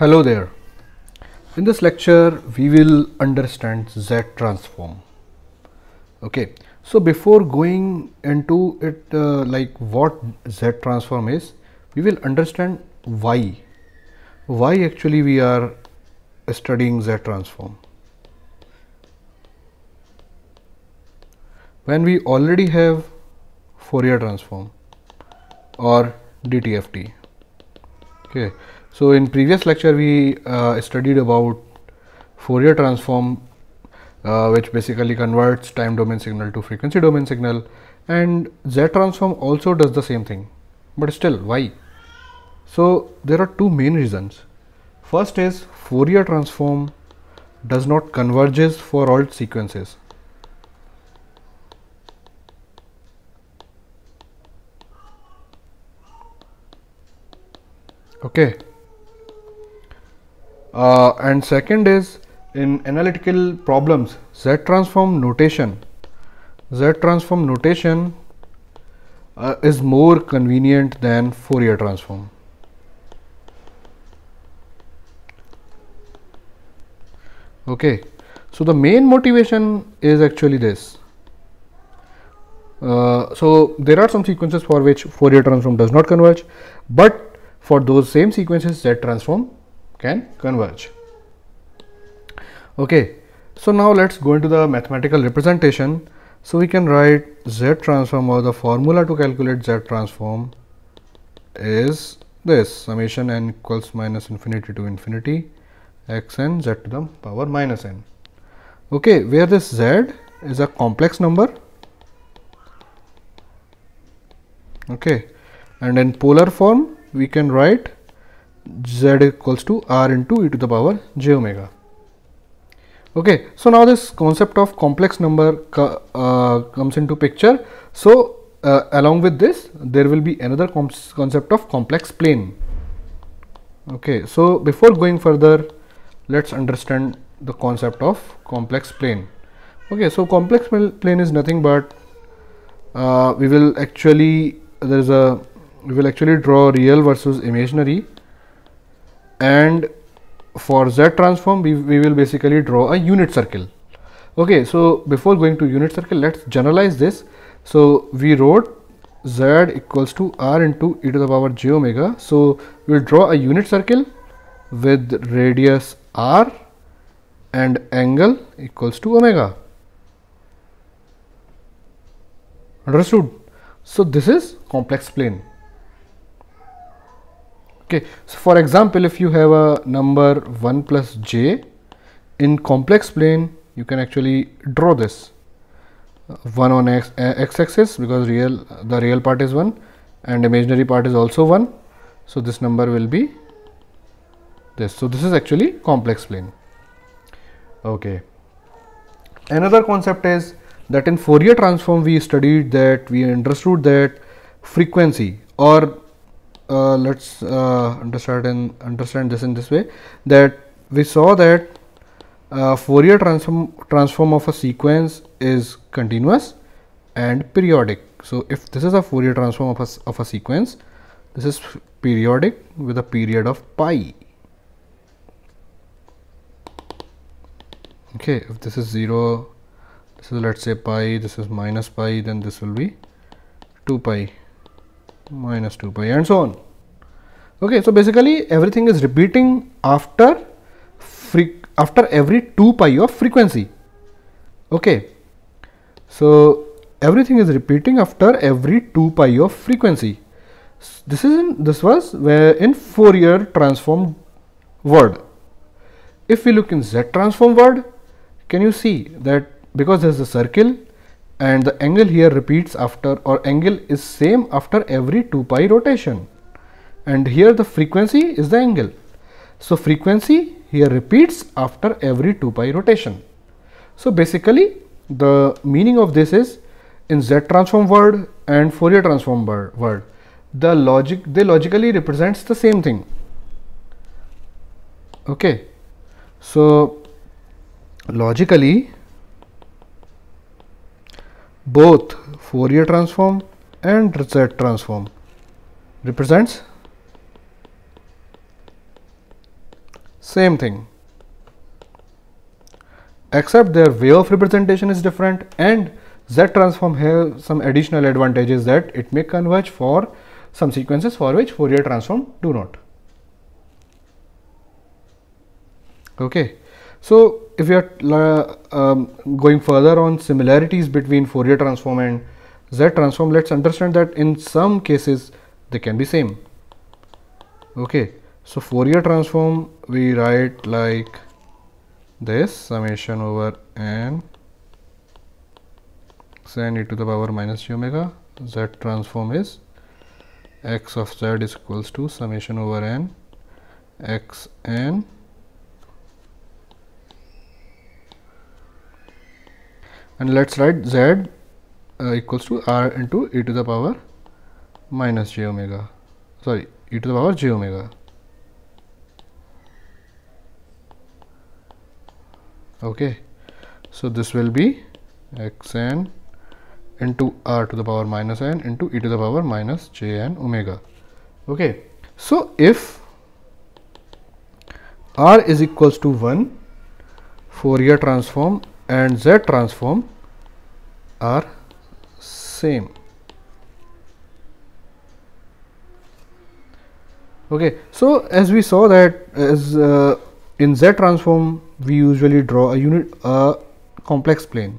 Hello there. In this lecture, we will understand Z transform. Okay, so before going into it, uh, like what Z transform is, we will understand why. Why actually we are studying Z transform. When we already have Fourier transform or DTFT. Okay, so, in previous lecture we uh, studied about Fourier transform uh, which basically converts time domain signal to frequency domain signal and Z transform also does the same thing, but still why? So, there are two main reasons. First is Fourier transform does not converges for all sequences. Okay, uh, and second is in analytical problems Z transform notation Z transform notation uh, is more convenient than Fourier transform. Okay, so the main motivation is actually this. Uh, so there are some sequences for which Fourier transform does not converge, but for those same sequences Z transform can converge okay so now let's go into the mathematical representation so we can write z transform or the formula to calculate z transform is this summation n equals minus infinity to infinity x n z to the power minus n okay where this z is a complex number okay and in polar form we can write z equals to r into e to the power j omega. Okay, so now this concept of complex number uh, comes into picture. So uh, along with this, there will be another concept of complex plane. Okay, so before going further, let's understand the concept of complex plane. Okay, so complex plane is nothing but uh, we will actually there is a we will actually draw real versus imaginary and for z transform we, we will basically draw a unit circle okay so before going to unit circle let's generalize this so we wrote z equals to r into e to the power j omega so we'll draw a unit circle with radius r and angle equals to omega understood so this is complex plane okay so for example if you have a number 1 plus j in complex plane you can actually draw this uh, 1 on x, uh, x axis because real the real part is 1 and imaginary part is also 1 so this number will be this so this is actually complex plane okay another concept is that in Fourier transform we studied that we understood that frequency or uh, let's uh, understand in, understand this in this way that we saw that uh, Fourier transform transform of a sequence is continuous and periodic. So if this is a Fourier transform of a, of a sequence, this is periodic with a period of pi. Okay, if this is 0, this is let's say pi, this is minus pi, then this will be 2 pi minus 2 pi and so on okay so basically everything is repeating after after every 2 pi of frequency okay so everything is repeating after every 2 pi of frequency this is in this was where in Fourier transform word if we look in Z transform word can you see that because there is a circle and the angle here repeats after or angle is same after every 2 pi rotation and here the frequency is the angle. So, frequency here repeats after every 2 pi rotation. So, basically the meaning of this is in Z transform word and Fourier transform word the logic they logically represents the same thing okay so logically both Fourier transform and Z transform represents same thing except their way of representation is different and Z transform has some additional advantages that it may converge for some sequences for which Fourier transform do not. Okay. So, if you are uh, um, going further on similarities between Fourier transform and Z transform, let us understand that in some cases they can be same. Okay. So, Fourier transform we write like this summation over n sin e to the power minus j omega z transform is x of z is equals to summation over n x n and let's write z uh, equals to r into e to the power minus j omega sorry e to the power j omega okay so this will be x n into r to the power minus n into e to the power minus j n omega okay so if r is equals to 1 Fourier transform and Z transform are same. Okay, so as we saw that as uh, in Z transform we usually draw a unit a complex plane.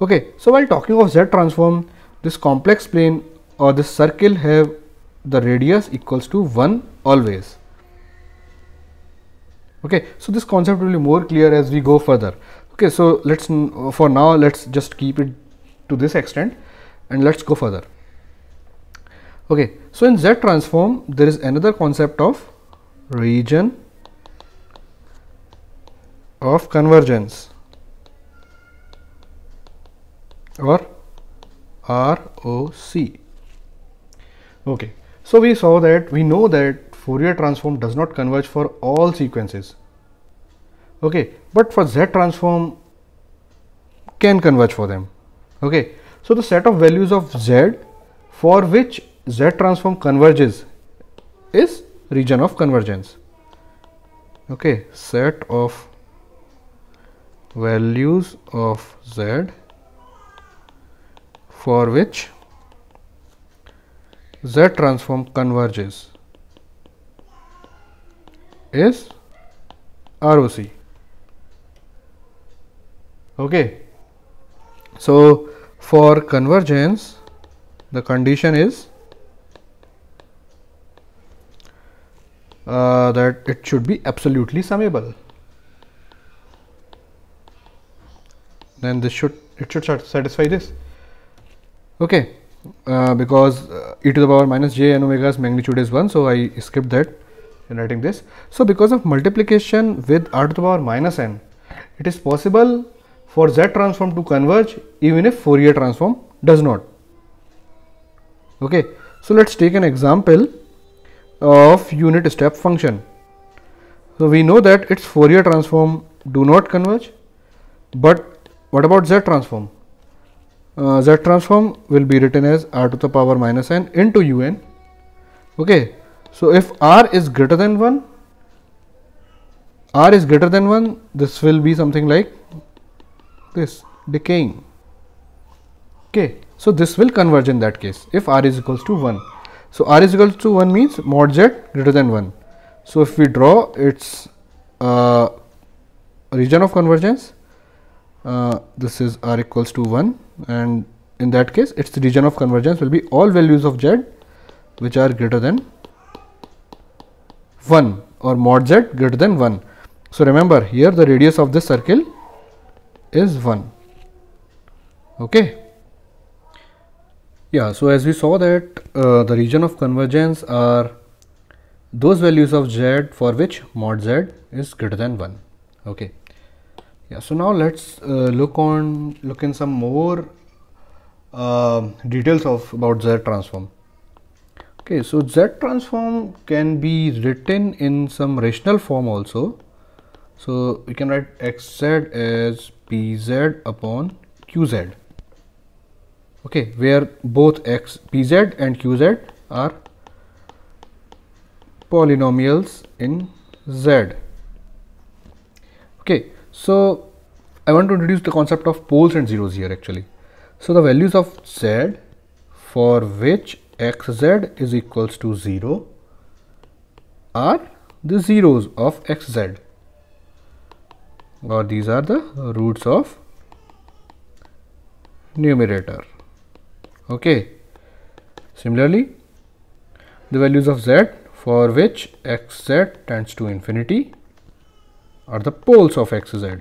Okay, so while talking of Z transform, this complex plane or this circle have the radius equals to 1 always okay so this concept will be more clear as we go further okay so let's for now let's just keep it to this extent and let's go further okay so in z transform there is another concept of region of convergence or ROC okay so we saw that we know that Fourier transform does not converge for all sequences okay but for z transform can converge for them okay so the set of values of z for which z transform converges is region of convergence okay set of values of z for which z transform converges is ROC okay so for convergence the condition is uh, that it should be absolutely summable then this should it should satisfy this okay uh, because uh, e to the power minus j n omega's magnitude is 1 so i skipped that in writing this so because of multiplication with r to the power minus n it is possible for Z transform to converge even if Fourier transform does not. Okay. So, let us take an example of unit step function. So, we know that its Fourier transform do not converge, but what about Z transform? Uh, Z transform will be written as r to the power minus n into u n. Okay. So, if r is greater than 1, r is greater than 1, this will be something like this decaying okay so this will converge in that case if r is equals to 1 so r is equals to 1 means mod z greater than 1 so if we draw its uh, region of convergence uh, this is r equals to 1 and in that case its region of convergence will be all values of z which are greater than 1 or mod z greater than 1 so remember here the radius of this circle is 1 okay yeah so as we saw that uh, the region of convergence are those values of z for which mod z is greater than 1 okay yeah so now let's uh, look on look in some more uh, details of about z transform okay so z transform can be written in some rational form also so we can write xz as pz upon qz okay where both x pz and qz are polynomials in z okay so I want to introduce the concept of poles and zeros here actually. So, the values of z for which xz is equals to 0 are the zeros of xz or these are the roots of numerator okay similarly the values of z for which xz tends to infinity are the poles of xz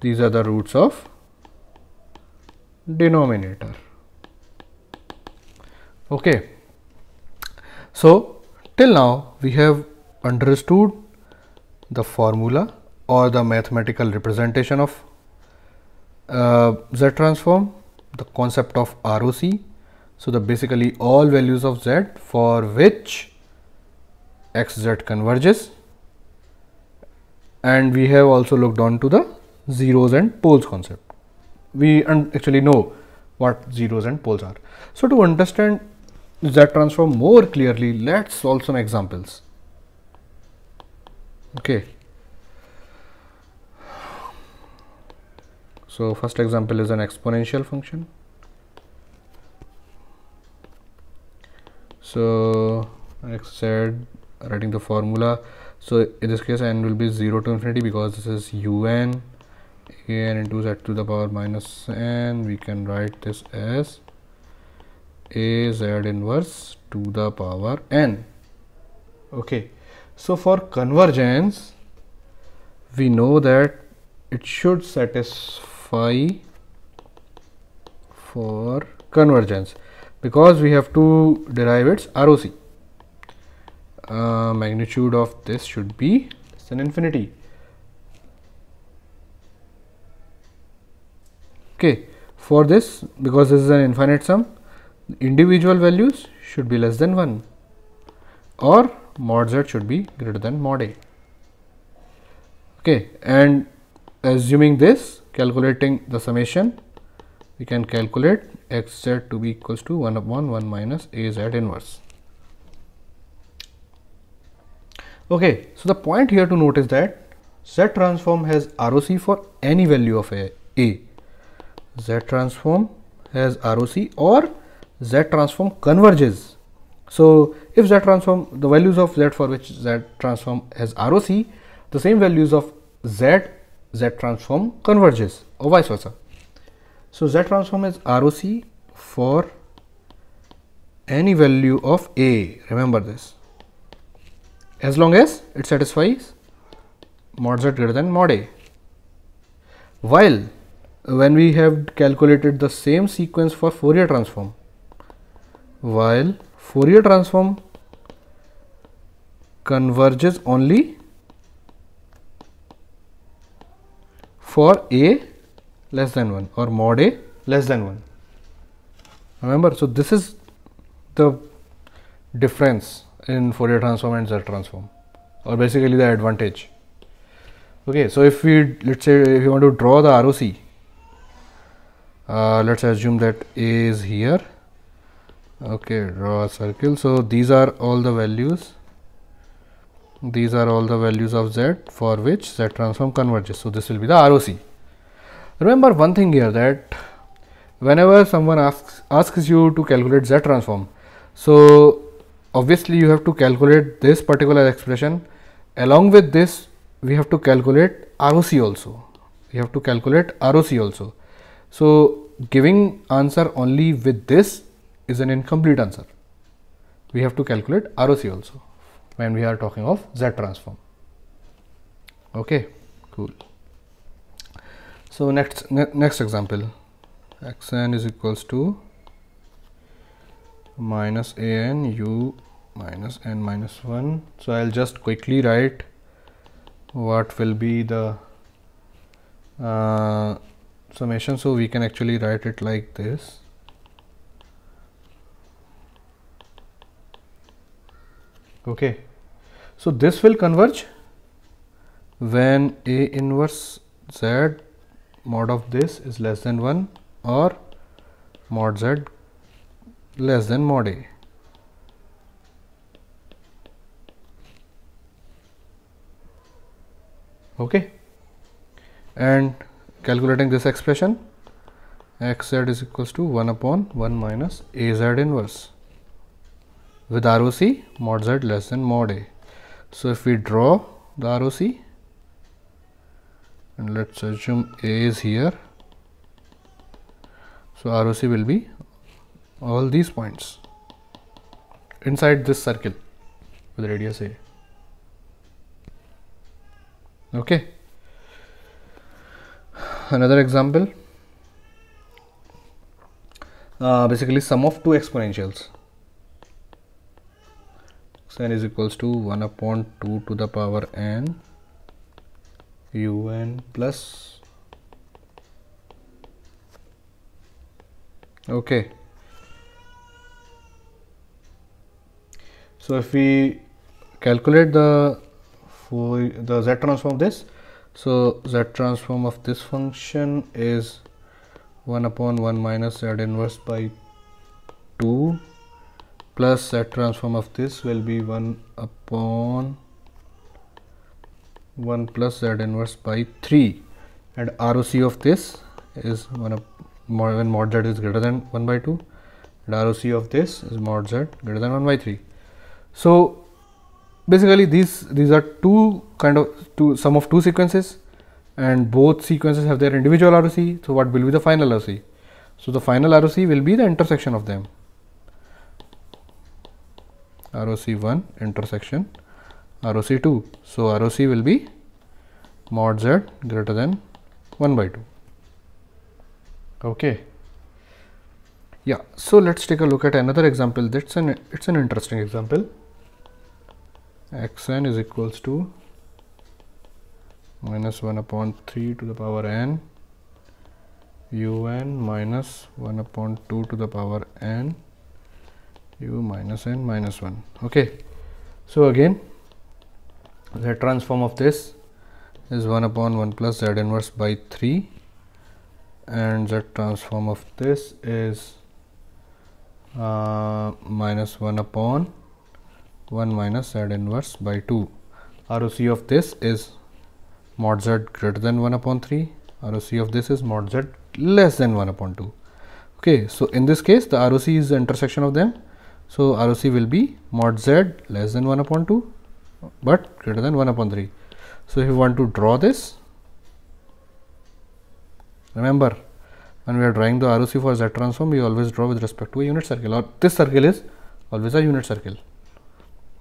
these are the roots of denominator okay so till now we have understood the formula or the mathematical representation of uh, Z transform, the concept of ROC. So, the basically all values of Z for which XZ converges and we have also looked on to the zeros and poles concept. We actually know what zeros and poles are. So, to understand Z transform more clearly, let's solve some examples. Okay. So first example is an exponential function. So like I said, writing the formula. So in this case, n will be 0 to infinity because this is un an into z to the power minus n. We can write this as a z inverse to the power n. Okay. So for convergence, we know that it should satisfy phi for convergence because we have two derivatives ROC uh, magnitude of this should be less than infinity okay for this because this is an infinite sum individual values should be less than 1 or mod z should be greater than mod a okay and assuming this calculating the summation we can calculate x z to be equals to 1 upon 1 minus a z inverse. Okay, so the point here to notice that Z transform has ROC for any value of a, a. Z transform has ROC or Z transform converges. So, if Z transform the values of Z for which Z transform has ROC, the same values of Z Z transform converges or vice versa. So Z transform is ROC for any value of A, remember this, as long as it satisfies mod Z greater than mod A. While when we have calculated the same sequence for Fourier transform, while Fourier transform converges only for a less than 1 or mod a less than 1. Remember, so this is the difference in Fourier transform and Z transform or basically the advantage. Okay, so if we let's say if you want to draw the ROC, uh, let's assume that A is here. Okay, draw a circle. So these are all the values these are all the values of z for which z transform converges so this will be the roc remember one thing here that whenever someone asks asks you to calculate z transform so obviously you have to calculate this particular expression along with this we have to calculate roc also we have to calculate roc also so giving answer only with this is an incomplete answer we have to calculate roc also when we are talking of Z transform. Okay, cool. So next ne next example, xn is equals to minus an u minus n minus 1. So I'll just quickly write what will be the uh, summation. So we can actually write it like this okay so this will converge when a inverse z mod of this is less than 1 or mod z less than mod a okay and calculating this expression xz is equals to 1 upon 1 minus az inverse with ROC mod Z less than mod A. So if we draw the ROC and let's assume A is here. So ROC will be all these points inside this circle with radius A. Okay. Another example. Uh, basically sum of two exponentials xn is equals to 1 upon 2 to the power n un plus okay so if we calculate the the z transform of this so z transform of this function is 1 upon 1 minus z inverse by 2 plus Z transform of this will be 1 upon 1 plus Z inverse by 3 and ROC of this is 1 mod, when mod Z is greater than 1 by 2 and ROC of this is mod Z greater than 1 by 3. So basically these these are two kind of two sum of two sequences and both sequences have their individual ROC. So what will be the final ROC? So the final ROC will be the intersection of them. ROC1 intersection ROC2. So, ROC will be mod z greater than 1 by 2. Okay. Yeah. So, let us take a look at another example that's an it's an interesting example x n is equals to minus 1 upon 3 to the power n u n minus 1 upon 2 to the power n u minus n minus 1 okay so again the transform of this is 1 upon 1 plus z inverse by 3 and z transform of this is uh, minus 1 upon 1 minus z inverse by 2 ROC of this is mod z greater than 1 upon 3 ROC of this is mod z less than 1 upon 2 okay so in this case the ROC is the intersection of them so ROC will be mod z less than 1 upon 2 but greater than 1 upon 3. So if you want to draw this, remember when we are drawing the ROC for Z transform, we always draw with respect to a unit circle or this circle is always a unit circle.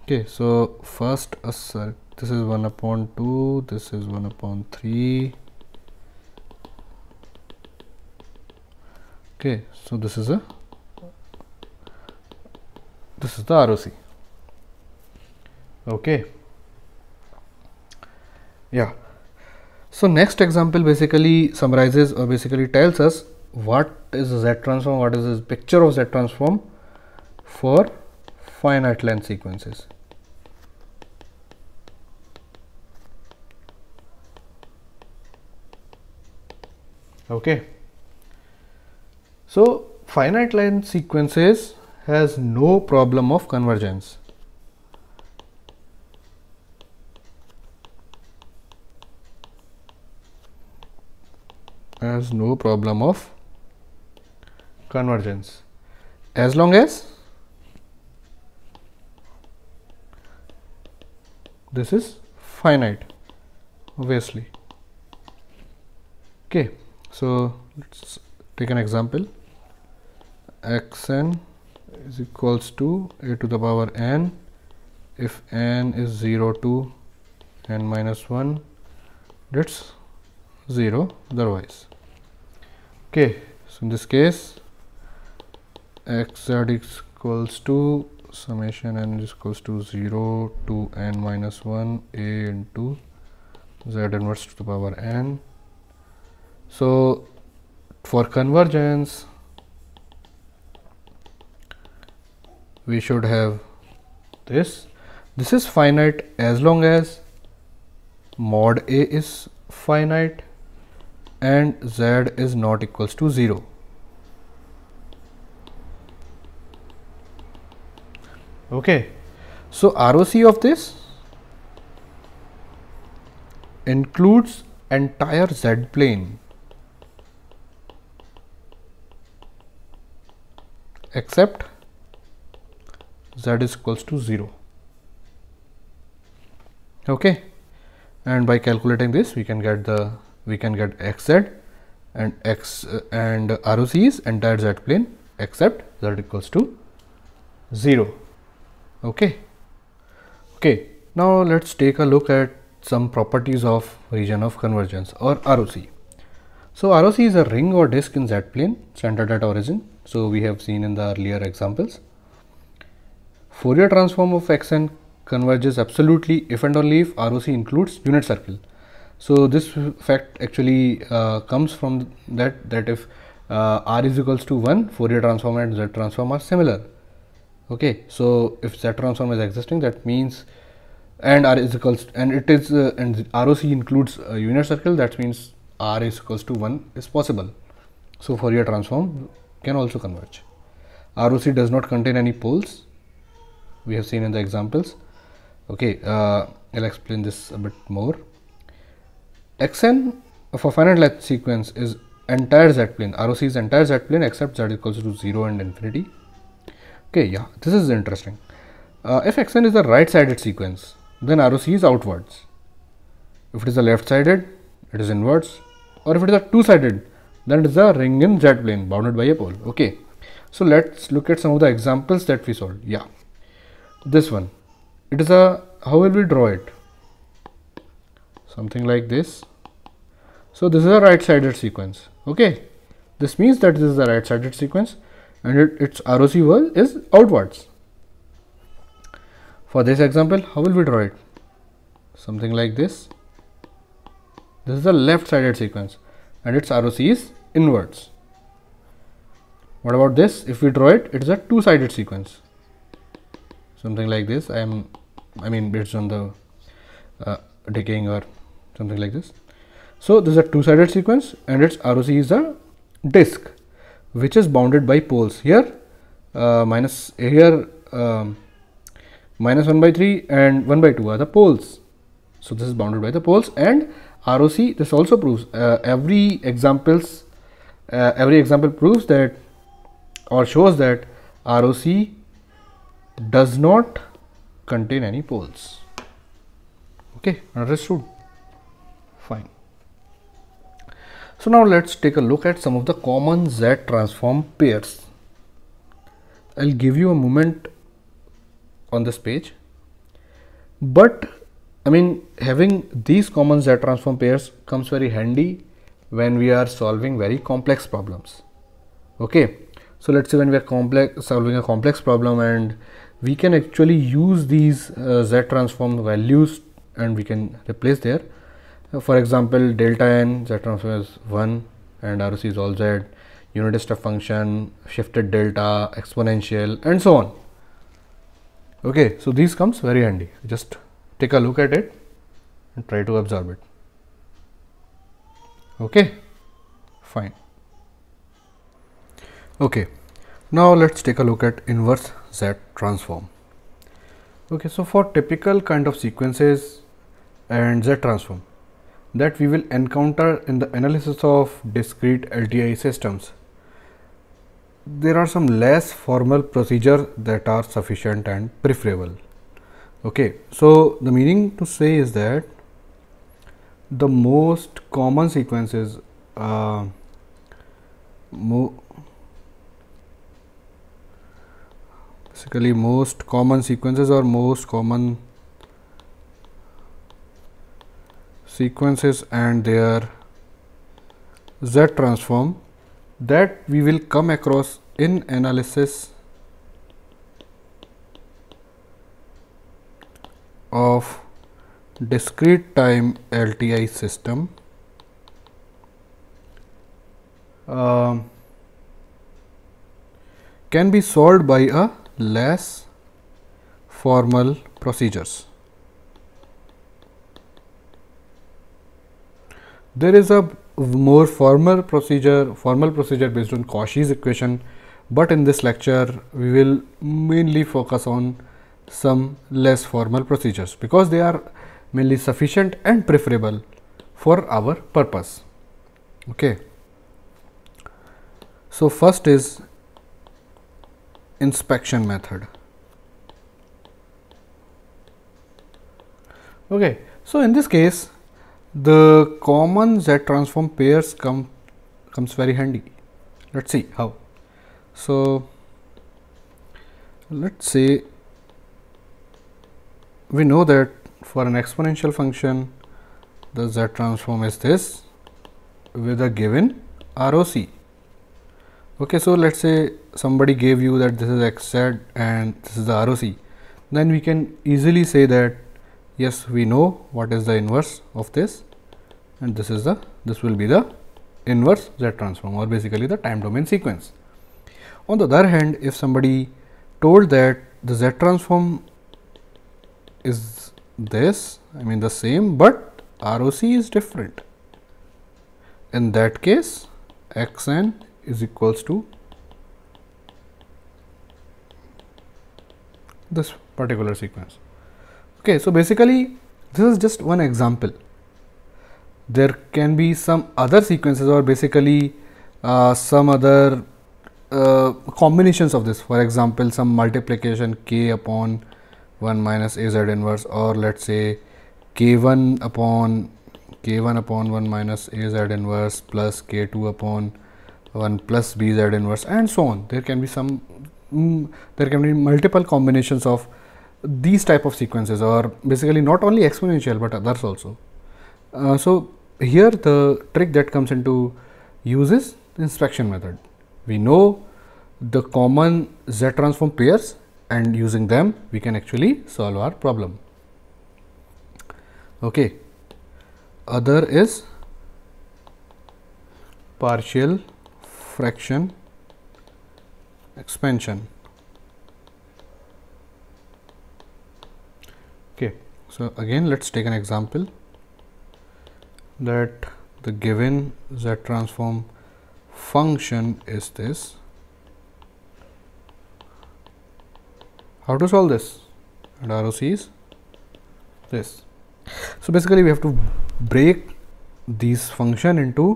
Okay, so first a circle, this is 1 upon 2, this is 1 upon 3. Okay, so this is a this is the ROC okay yeah so next example basically summarizes or basically tells us what is Z transform what is this picture of Z transform for finite length sequences okay so finite length sequences has no problem of convergence. has no problem of convergence as long as this is finite obviously okay so let's take an example xn is equals to a to the power n if n is 0 to n minus 1 that's 0 otherwise okay so in this case x z equals to summation n is equals to 0 to n minus 1 a into z inverse to the power n so for convergence we should have this. This is finite as long as mod a is finite and z is not equals to 0. Okay. So, ROC of this includes entire z plane except z is equals to 0 okay and by calculating this we can get the we can get xz and x uh, and ROC is entire z plane except z equals to 0 okay okay now let's take a look at some properties of region of convergence or ROC so ROC is a ring or disk in z plane centered at origin so we have seen in the earlier examples Fourier transform of xn converges absolutely if and only if ROC includes unit circle. So this fact actually uh, comes from that that if uh, r is equals to 1 Fourier transform and z transform are similar. Okay, so if z transform is existing that means and r is equals to, and it is uh, and ROC includes a unit circle that means r is equals to 1 is possible. So Fourier transform can also converge. ROC does not contain any poles we have seen in the examples okay uh, I'll explain this a bit more xn for finite length sequence is entire z plane ROC is entire z plane except z equals to 0 and infinity okay yeah this is interesting uh, if xn is a right sided sequence then ROC is outwards if it is a left sided it is inwards or if it is a two sided then it is a ring in z plane bounded by a pole okay so let's look at some of the examples that we solved yeah this one it is a how will we draw it something like this so this is a right sided sequence okay this means that this is a right sided sequence and it, its ROC work is outwards for this example how will we draw it something like this this is a left sided sequence and its ROC is inwards what about this if we draw it it is a two sided sequence something like this i am i mean bits on the uh, decaying or something like this so this is a two-sided sequence and its roc is a disk which is bounded by poles here uh, minus uh, here um, minus 1 by 3 and 1 by 2 are the poles so this is bounded by the poles and roc this also proves uh, every examples uh, every example proves that or shows that roc does not contain any poles okay understood fine so now let's take a look at some of the common z transform pairs i'll give you a moment on this page but i mean having these common z transform pairs comes very handy when we are solving very complex problems okay so let's say when we are complex solving a complex problem and we can actually use these uh, z transform values and we can replace there uh, for example delta n z transform is 1 and ROC is all z unit step function shifted delta exponential and so on okay so these comes very handy just take a look at it and try to absorb it okay fine okay now let's take a look at inverse Z transform. Okay, so for typical kind of sequences and Z transform that we will encounter in the analysis of discrete LTI systems, there are some less formal procedures that are sufficient and preferable. Okay, so the meaning to say is that the most common sequences uh, basically most common sequences or most common sequences and their z transform that we will come across in analysis of discrete time LTI system. Um, can be solved by a less formal procedures. There is a more formal procedure, formal procedure based on Cauchy's equation, but in this lecture we will mainly focus on some less formal procedures because they are mainly sufficient and preferable for our purpose. Okay. So, first is inspection method. Okay, so in this case, the common Z transform pairs come comes very handy. Let's see how. So let's say we know that for an exponential function the Z transform is this with a given ROC okay so let's say somebody gave you that this is xz and this is the ROC then we can easily say that yes we know what is the inverse of this and this is the this will be the inverse Z transform or basically the time domain sequence. On the other hand if somebody told that the Z transform is this I mean the same but ROC is different in that case xn is equals to this particular sequence. Okay, so basically this is just one example. There can be some other sequences or basically uh, some other uh, combinations of this. For example, some multiplication k upon 1 minus az inverse or let's say k1 upon k1 upon 1 minus az inverse plus k2 upon 1 plus bz inverse and so on there can be some mm, there can be multiple combinations of these type of sequences or basically not only exponential but others also uh, so here the trick that comes into use is instruction method we know the common z transform pairs and using them we can actually solve our problem okay other is partial fraction expansion. Okay, so again let us take an example that the given z transform function is this. How to solve this? And ROC is this. So basically we have to break these function into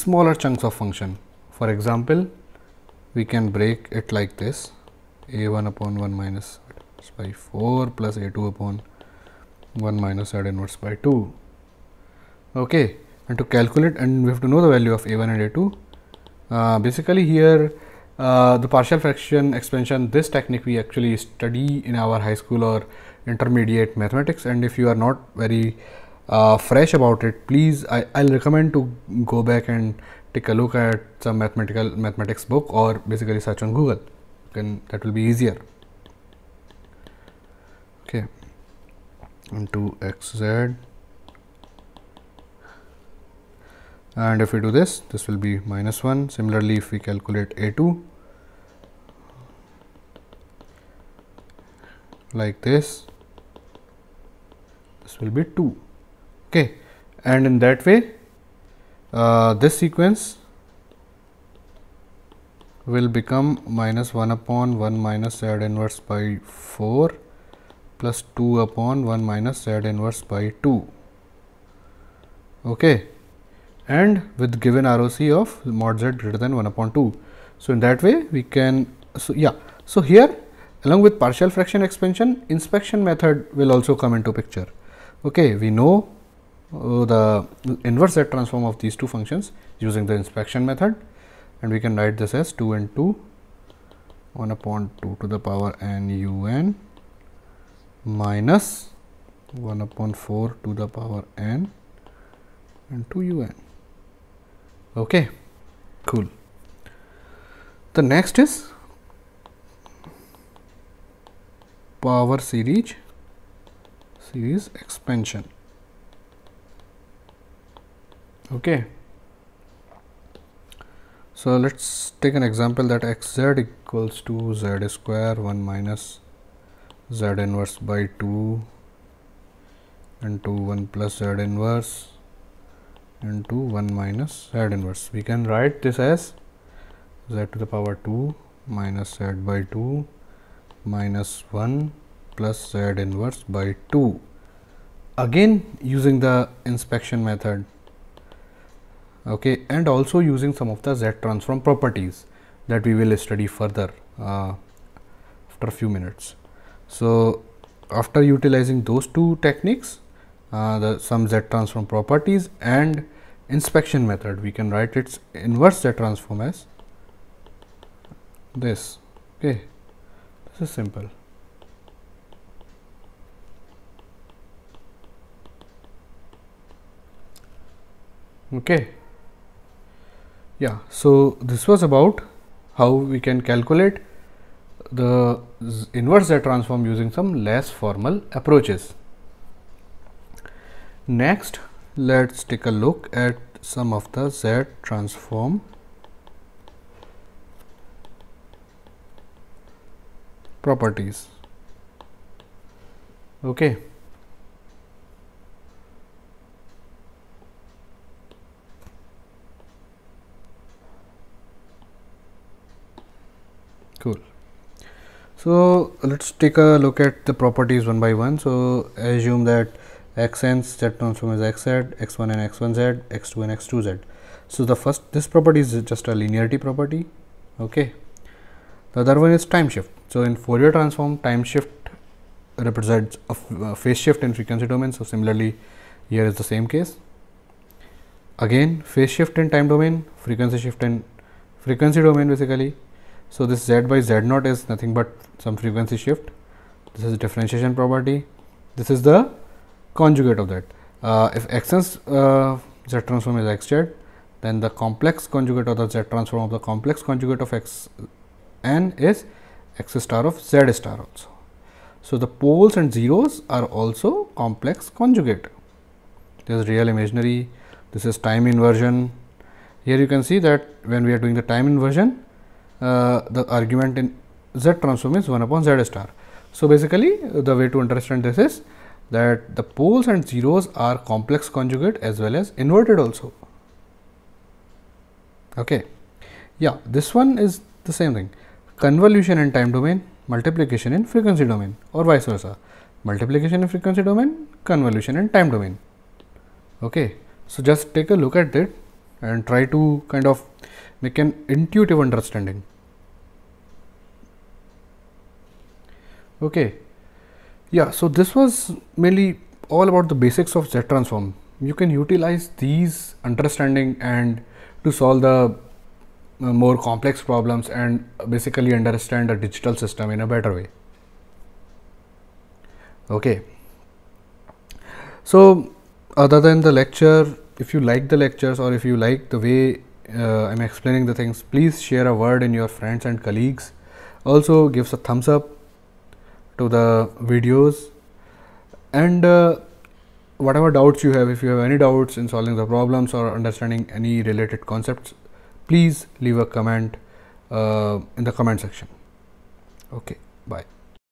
smaller chunks of function for example, we can break it like this a1 upon 1 minus by 4 plus a2 upon 1 minus z inverse by 2. Okay, and to calculate and we have to know the value of a1 and a2. Uh, basically here uh, the partial fraction expansion this technique we actually study in our high school or intermediate mathematics and if you are not very uh, fresh about it please I, will recommend to go back and take a look at some mathematical mathematics book or basically search on Google can that will be easier okay into xz and if we do this this will be minus 1 similarly if we calculate a2 like this this will be 2 okay and in that way uh, this sequence will become minus 1 upon 1 minus z inverse by 4 plus 2 upon 1 minus z inverse by 2 okay and with given ROC of mod z greater than 1 upon 2 so in that way we can so yeah so here along with partial fraction expansion inspection method will also come into picture okay we know uh, the inverse Z transform of these two functions using the inspection method and we can write this as 2 and 2 1 upon 2 to the power n u n minus 1 upon 4 to the power n and 2 u n okay cool the next is power series series expansion okay so let's take an example that xz equals to z square 1 minus z inverse by 2 into 1 plus z inverse into 1 minus z inverse. We can write this as z to the power 2 minus z by 2 minus 1 plus z inverse by 2. Again using the inspection method okay and also using some of the z transform properties that we will study further uh, after a few minutes so after utilizing those two techniques uh, the some z transform properties and inspection method we can write its inverse z transform as this okay this is simple okay yeah so this was about how we can calculate the inverse Z transform using some less formal approaches next let's take a look at some of the Z transform properties okay so let's take a look at the properties one by one so assume that xn z transform is xz x1 and x1z x2 and x2z so the first this property is just a linearity property okay the other one is time shift so in Fourier transform time shift represents a phase shift in frequency domain so similarly here is the same case again phase shift in time domain frequency shift in frequency domain basically so, this z by z naught is nothing but some frequency shift. This is differentiation property. This is the conjugate of that. Uh, if xn's uh, z transform is xz, then the complex conjugate of the z transform of the complex conjugate of xn is x star of z star also. So, the poles and zeros are also complex conjugate. This is real imaginary, this is time inversion. Here you can see that when we are doing the time inversion, uh, the argument in z transform is 1 upon z star. So, basically the way to understand this is that the poles and zeros are complex conjugate as well as inverted also. Okay. Yeah, this one is the same thing convolution in time domain, multiplication in frequency domain or vice versa. Multiplication in frequency domain, convolution in time domain. Okay. So, just take a look at it and try to kind of make an intuitive understanding. okay yeah so this was mainly all about the basics of z transform you can utilize these understanding and to solve the uh, more complex problems and basically understand the digital system in a better way okay so other than the lecture if you like the lectures or if you like the way uh, i'm explaining the things please share a word in your friends and colleagues also gives a thumbs up to the videos and uh, whatever doubts you have if you have any doubts in solving the problems or understanding any related concepts please leave a comment uh, in the comment section okay bye